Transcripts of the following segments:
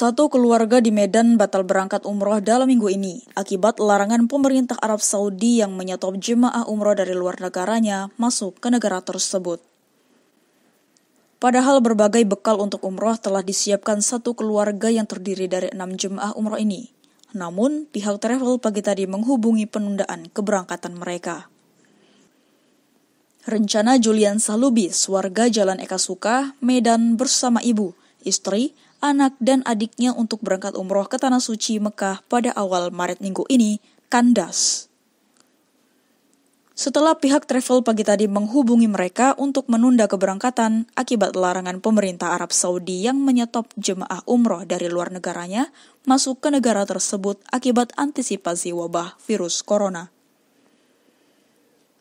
Satu keluarga di Medan batal berangkat umroh dalam minggu ini akibat larangan pemerintah Arab Saudi yang menyetop jemaah umroh dari luar negaranya masuk ke negara tersebut. Padahal berbagai bekal untuk umroh telah disiapkan satu keluarga yang terdiri dari enam jemaah umroh ini. Namun, pihak travel pagi tadi menghubungi penundaan keberangkatan mereka. Rencana Julian Salubis, warga Jalan Eka Suka, Medan bersama ibu, istri, anak dan adiknya untuk berangkat umroh ke Tanah Suci Mekah pada awal Maret minggu ini kandas. Setelah pihak travel pagi tadi menghubungi mereka untuk menunda keberangkatan akibat larangan pemerintah Arab Saudi yang menyetop jemaah umroh dari luar negaranya masuk ke negara tersebut akibat antisipasi wabah virus corona.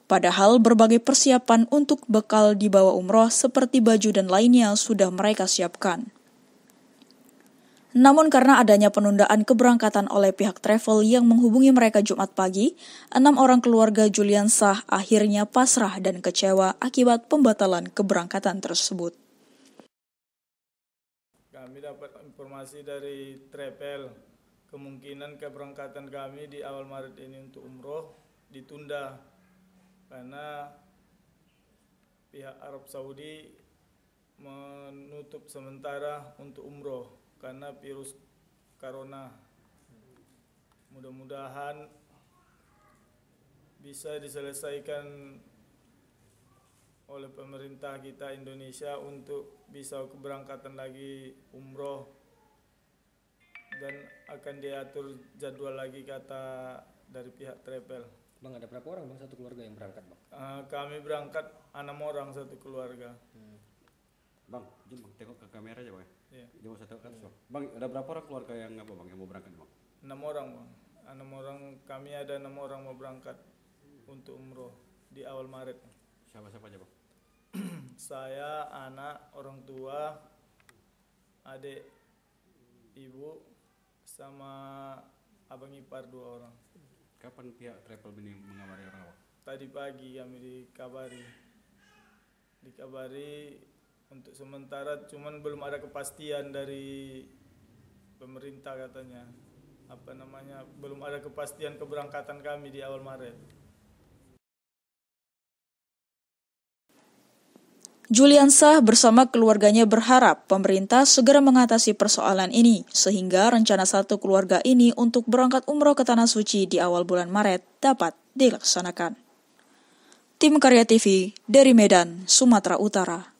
Padahal berbagai persiapan untuk bekal dibawa umroh seperti baju dan lainnya sudah mereka siapkan. Namun karena adanya penundaan keberangkatan oleh pihak travel yang menghubungi mereka Jumat pagi, enam orang keluarga Julian Sah akhirnya pasrah dan kecewa akibat pembatalan keberangkatan tersebut. Kami dapat informasi dari travel, kemungkinan keberangkatan kami di awal Maret ini untuk umroh ditunda karena pihak Arab Saudi menutup sementara untuk umroh karena virus corona. Mudah-mudahan bisa diselesaikan oleh pemerintah kita Indonesia untuk bisa keberangkatan lagi umroh dan akan diatur jadwal lagi kata dari pihak travel. Bang ada berapa orang bang satu keluarga yang berangkat bang? Uh, kami berangkat enam orang satu keluarga. Hmm. Bang, jom bang, tengok ke kamera aja bang. Ya. Iya. Jom saya tengok ke bang. ada berapa orang keluarga yang apa bang yang mau berangkat bang? Enam orang bang. Enam orang kami ada enam orang mau berangkat untuk umroh di awal Maret. Siapa-siapa aja bang? saya, anak, orang tua, adik, ibu, sama abang ipar dua orang. Kapan pihak travel ini mengabari orang bang? Tadi pagi kami dikabari. Dikabari untuk sementara cuman belum ada kepastian dari pemerintah katanya apa namanya belum ada kepastian keberangkatan kami di awal Maret. Juliansah bersama keluarganya berharap pemerintah segera mengatasi persoalan ini sehingga rencana satu keluarga ini untuk berangkat umroh ke Tanah Suci di awal bulan Maret dapat dilaksanakan. Tim Karya TV dari Medan, Sumatera Utara.